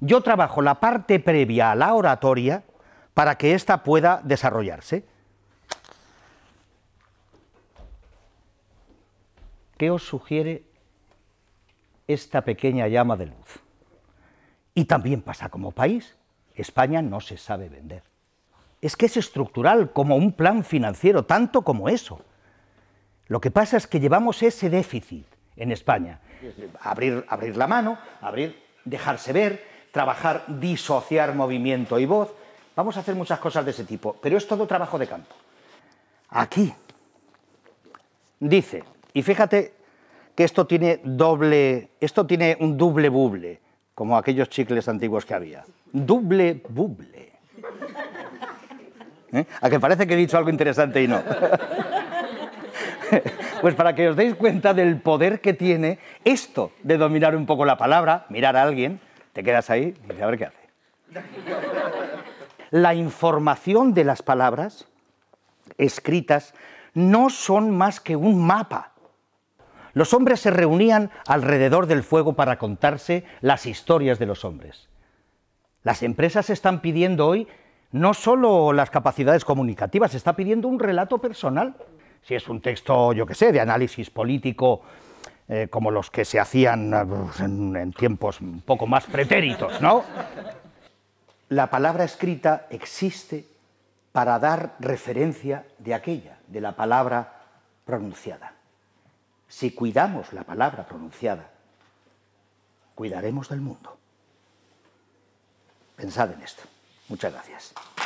yo trabajo la parte previa a la oratoria para que ésta pueda desarrollarse. ¿Qué os sugiere esta pequeña llama de luz? Y también pasa como país. España no se sabe vender. Es que es estructural, como un plan financiero, tanto como eso. Lo que pasa es que llevamos ese déficit en España. Abrir, abrir la mano, abrir, dejarse ver, trabajar, disociar movimiento y voz. Vamos a hacer muchas cosas de ese tipo, pero es todo trabajo de campo. Aquí dice, y fíjate que esto tiene doble, esto tiene un doble buble, como aquellos chicles antiguos que había. Doble buble. ¿Eh? A que parece que he dicho algo interesante y no. pues para que os deis cuenta del poder que tiene esto de dominar un poco la palabra, mirar a alguien, te quedas ahí y dices, a ver qué hace. La información de las palabras escritas no son más que un mapa. Los hombres se reunían alrededor del fuego para contarse las historias de los hombres. Las empresas están pidiendo hoy no solo las capacidades comunicativas, se está pidiendo un relato personal. Si es un texto, yo qué sé, de análisis político eh, como los que se hacían eh, en, en tiempos un poco más pretéritos, ¿no? La palabra escrita existe para dar referencia de aquella, de la palabra pronunciada. Si cuidamos la palabra pronunciada, cuidaremos del mundo. Pensad en esto. Muchas gracias.